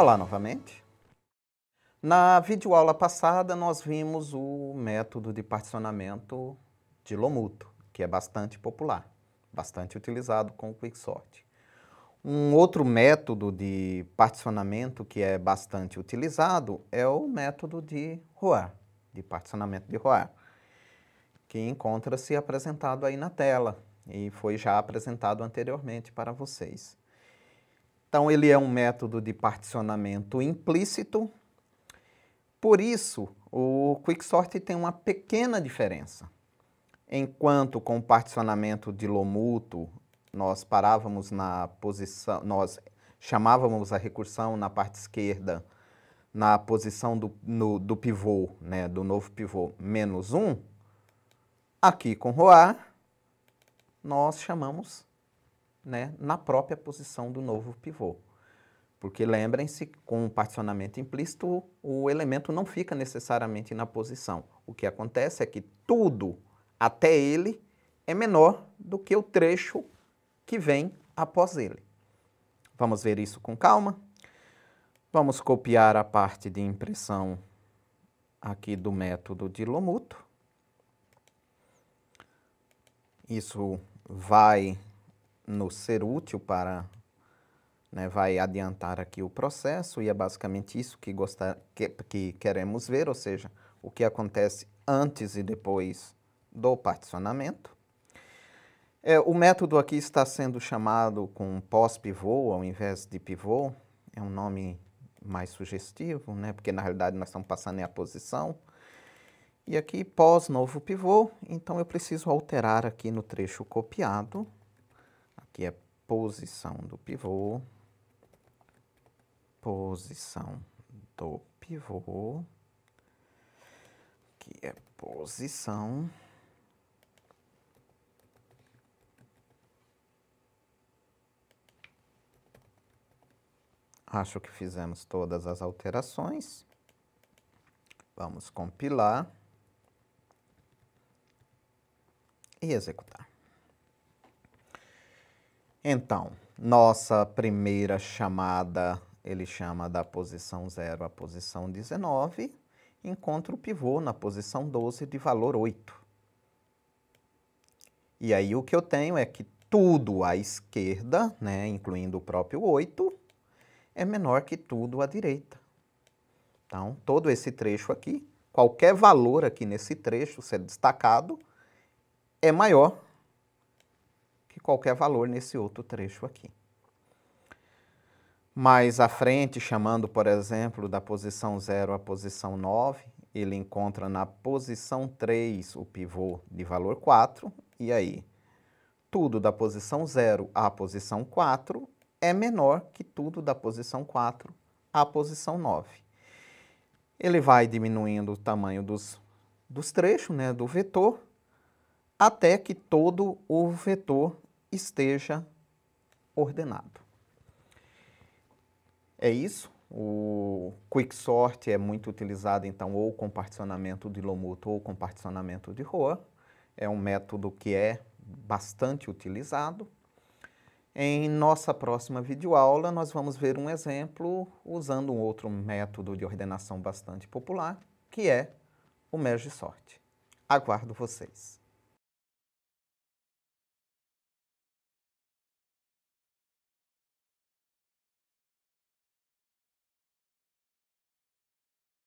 Olá novamente. Na videoaula passada, nós vimos o método de particionamento de Lomuto, que é bastante popular, bastante utilizado com o Quicksort. Um outro método de particionamento que é bastante utilizado é o método de Roar, de particionamento de Roar, que encontra-se apresentado aí na tela e foi já apresentado anteriormente para vocês. Então, ele é um método de particionamento implícito. Por isso, o Quicksort tem uma pequena diferença. Enquanto com o particionamento de Lomuto, nós parávamos na posição, nós chamávamos a recursão na parte esquerda, na posição do, no, do pivô, né, do novo pivô, menos 1, um, aqui com Roar, nós chamamos né, na própria posição do novo pivô. Porque lembrem-se, com o particionamento implícito, o elemento não fica necessariamente na posição. O que acontece é que tudo até ele é menor do que o trecho que vem após ele. Vamos ver isso com calma. Vamos copiar a parte de impressão aqui do método de Lomuto. Isso vai no ser útil para né, vai adiantar aqui o processo e é basicamente isso que, gostar, que, que, queremos ver, ou seja, o que acontece antes e depois do particionamento. É, o método aqui está sendo chamado com pós-pivô ao invés de pivô, é um nome mais sugestivo, né, porque na realidade nós estamos passando em a posição. E aqui pós-novo pivô, então eu preciso alterar aqui no trecho copiado que é posição do pivô, posição do pivô, que é posição Acho que fizemos todas as alterações. Vamos compilar e executar. Então, nossa primeira chamada, ele chama da posição 0 à posição 19, encontra o pivô na posição 12 de valor 8. E aí o que eu tenho é que tudo à esquerda, né, incluindo o próprio 8, é menor que tudo à direita. Então, todo esse trecho aqui, qualquer valor aqui nesse trecho ser destacado, é maior qualquer valor nesse outro trecho aqui. Mais à frente, chamando, por exemplo, da posição 0 à posição 9, ele encontra na posição 3 o pivô de valor 4, e aí tudo da posição 0 à posição 4 é menor que tudo da posição 4 à posição 9. Ele vai diminuindo o tamanho dos, dos trechos, né, do vetor, até que todo o vetor esteja ordenado. É isso. O quicksort é muito utilizado, então, ou com particionamento de Lomuto ou com particionamento de Roa. É um método que é bastante utilizado. Em nossa próxima videoaula, nós vamos ver um exemplo usando um outro método de ordenação bastante popular, que é o sort. Aguardo vocês!